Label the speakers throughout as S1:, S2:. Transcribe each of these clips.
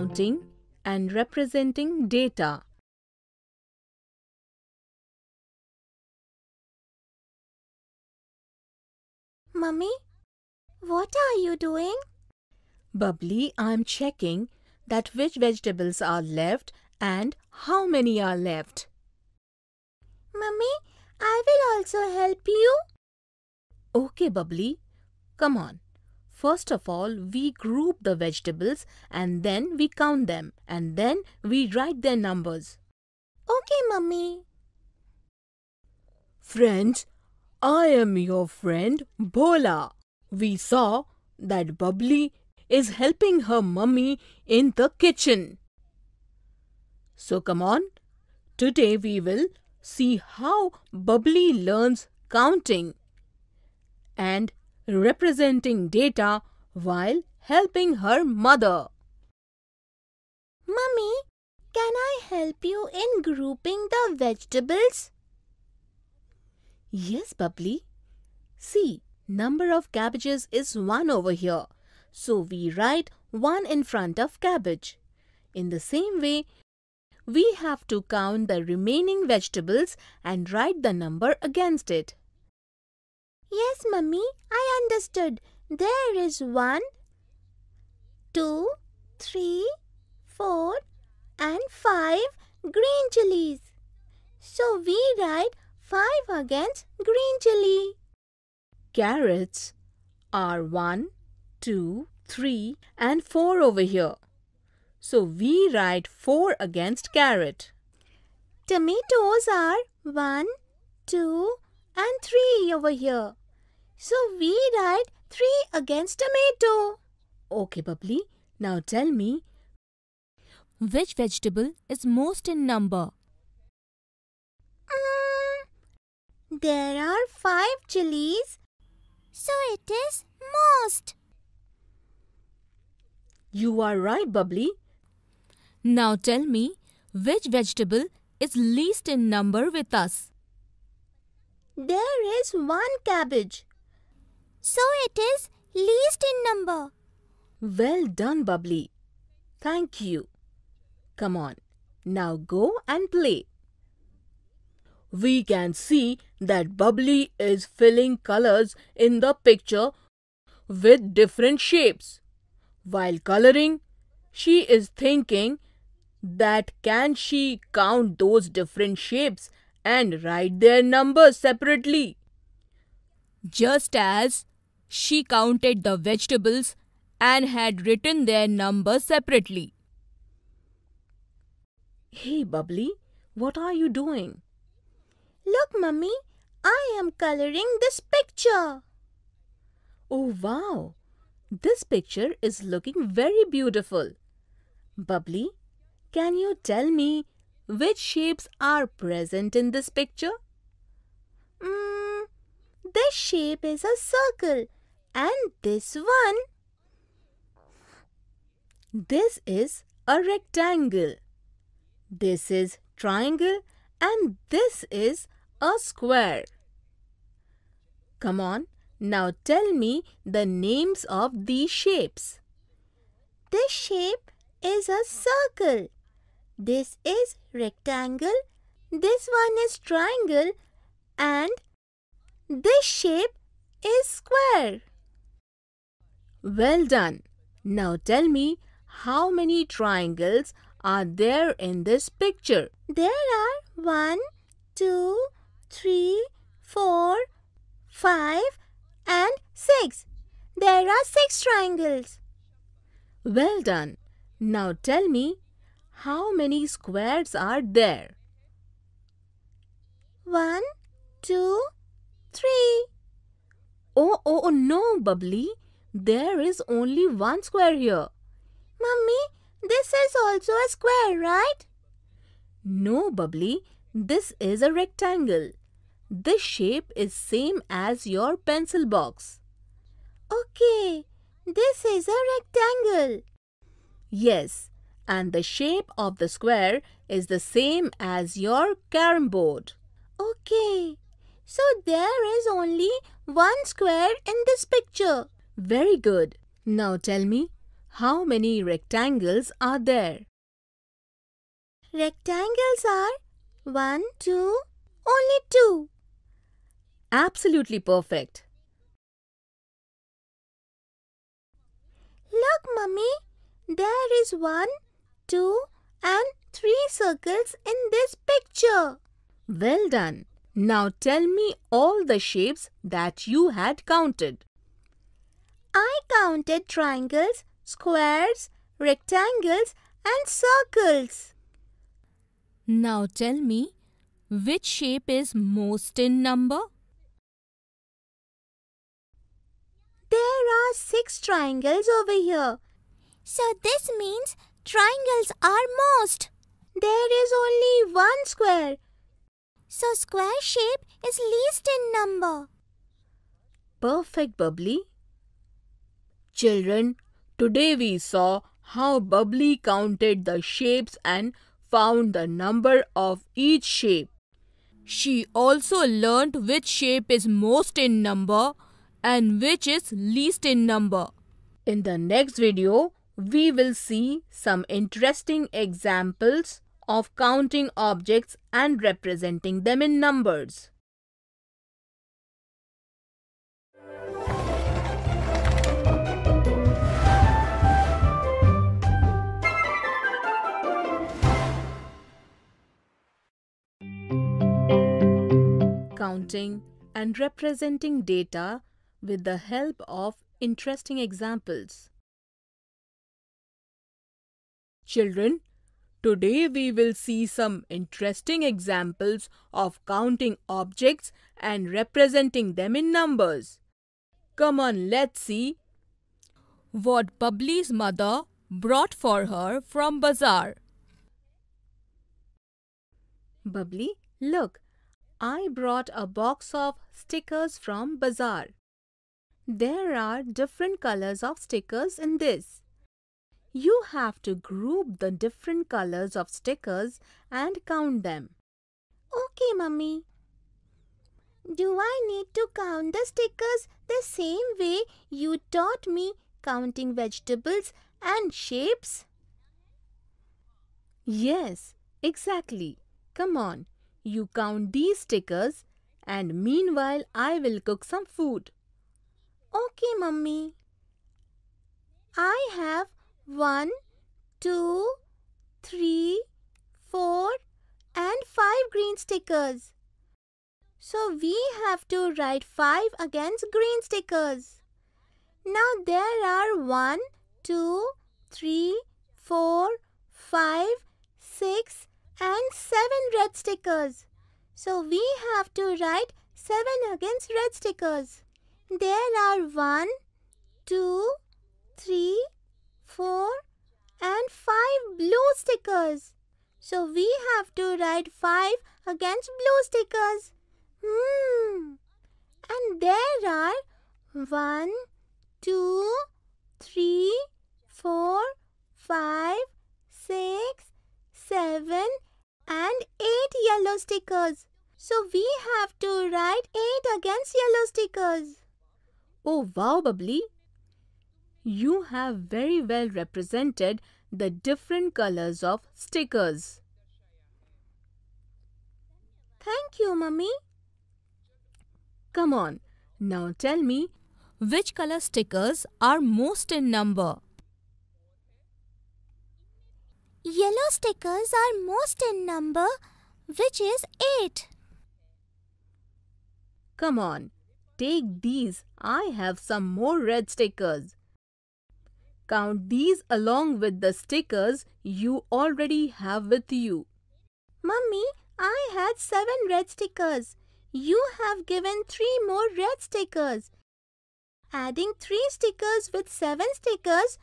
S1: counting and representing data. Mummy, what are you doing? Bubbly, I'm checking that which vegetables are left and how many are left. Mummy, I will also help you. Okay, Bubbly. Come on, First of all, we group the vegetables and then we count them and then we write their numbers. Okay, mummy. Friends, I am your friend Bola. We saw that Bubbly is helping her mummy in the kitchen. So come on, today we will see how Bubbly learns counting and representing data while helping her mother. Mummy, can I help you in grouping the vegetables? Yes, Bubbly. See, number of cabbages is 1 over here. So we write 1 in front of cabbage. In the same way, we have to count the remaining vegetables and write the number against it. Yes, mummy, I understood. There is one, two, three, four, and five green chilies. So we write five against green chili. Carrots are one, two, three, and four over here. So we write four against carrot. Tomatoes are one, two, and three over here. So we write 3 against tomato. Okay, Bubbly. Now tell me, which vegetable is most in number? Mm, there are 5 chilies. So it is most. You are right, Bubbly. Now tell me, which vegetable is least in number with us? There is one cabbage. So it is least in number. Well done, Bubbly. Thank you. Come on, now go and play. We can see that Bubbly is filling colors in the picture with different shapes. While coloring, she is thinking that can she count those different shapes and write their numbers separately. Just as she counted the vegetables and had written their number separately. Hey, Bubbly, what are you doing? Look, Mummy, I am coloring this picture. Oh, wow. This picture is looking very beautiful. Bubbly, can you tell me which shapes are present in this picture? Mm, this shape is a circle and this one, this is a rectangle. This is triangle and this is a square. Come on, now tell me the names of these shapes. This shape is a circle. This is rectangle. This one is triangle. And this shape is square. Well done. Now tell me how many triangles are there in this picture? There are one, two, three, four, five, and 6. There are 6 triangles. Well done. Now tell me how many squares are there? One, two, three. Oh, oh, oh no, Bubbly. There is only one square here. Mummy, this is also a square, right? No, Bubbly. This is a rectangle. This shape is same as your pencil box. Okay, this is a rectangle. Yes, and the shape of the square is the same as your carom board. Okay, so there is only one square in this picture. Very good. Now tell me, how many rectangles are there? Rectangles are one, two, only two. Absolutely perfect. Look, mummy, there is one, two, and three circles in this picture. Well done. Now tell me all the shapes that you had counted. I counted triangles, squares, rectangles and circles. Now tell me, which shape is most in number? There are six triangles over here. So this means triangles are most. There is only one square. So square shape is least in number. Perfect, Bubbly. Children, today we saw how Bubbly counted the shapes and found the number of each shape. She also learned which shape is most in number and which is least in number. In the next video, we will see some interesting examples of counting objects and representing them in numbers. counting, and representing data with the help of interesting examples. Children, today we will see some interesting examples of counting objects and representing them in numbers. Come on, let's see what Bubbly's mother brought for her from bazaar. Bubbly, look, I brought a box of stickers from bazaar. There are different colors of stickers in this. You have to group the different colors of stickers and count them. Okay, mummy. Do I need to count the stickers the same way you taught me counting vegetables and shapes? Yes, exactly. Come on, you count these stickers and meanwhile I will cook some food. Okay, mummy. I have one, two, three, four, and 5 green stickers. So we have to write 5 against green stickers. Now there are one, two, three, four, five, six and 7 red stickers. So we have to write 7 against red stickers. There are 1, 2, 3, 4 and 5 blue stickers. So we have to write 5 against blue stickers. Hmm. And there are 1, 2, 3, 4, 5, 6, 7, and 8 yellow stickers. So we have to write 8 against yellow stickers. Oh wow, Bubbly! You have very well represented the different colors of stickers. Thank you, Mummy. Come on, now tell me which color stickers are most in number? Yellow stickers are most in number, which is 8. Come on, take these. I have some more red stickers. Count these along with the stickers you already have with you. Mummy, I had seven red stickers. You have given three more red stickers. Adding three stickers with seven stickers,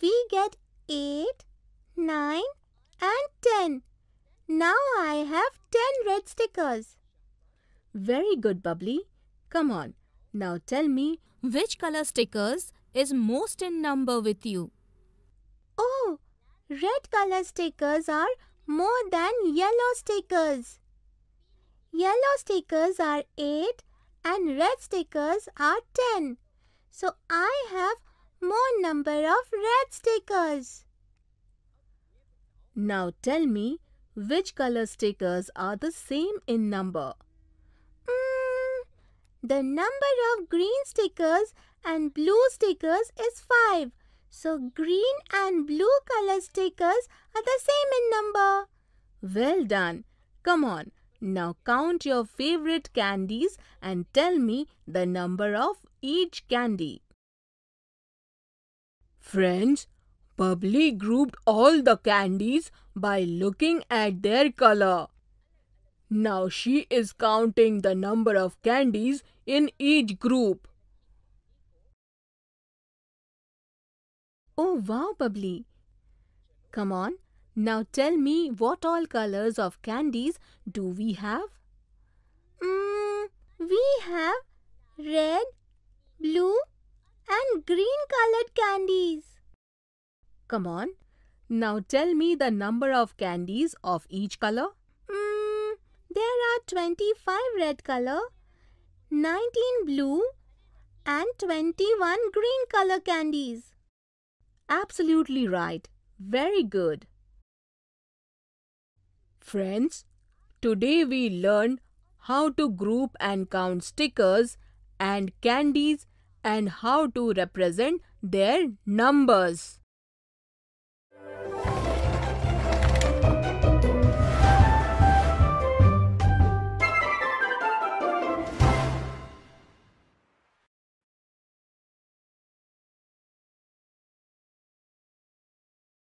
S1: we get eight 9 and 10. Now I have 10 red stickers. Very good, Bubbly. Come on, now tell me which color stickers is most in number with you? Oh, red color stickers are more than yellow stickers. Yellow stickers are 8 and red stickers are 10. So I have more number of red stickers. Now tell me which color stickers are the same in number? Mm, the number of green stickers and blue stickers is 5. So green and blue color stickers are the same in number. Well done. Come on. Now count your favorite candies and tell me the number of each candy. Friends, Bubbly grouped all the candies by looking at their color. Now she is counting the number of candies in each group. Oh wow, Bubbly. Come on, now tell me what all colors of candies do we have? Mm, we have red, blue and green colored candies. Come on. Now tell me the number of candies of each color. Mm, there are 25 red color, 19 blue and 21 green color candies. Absolutely right. Very good. Friends, today we learned how to group and count stickers and candies and how to represent their numbers.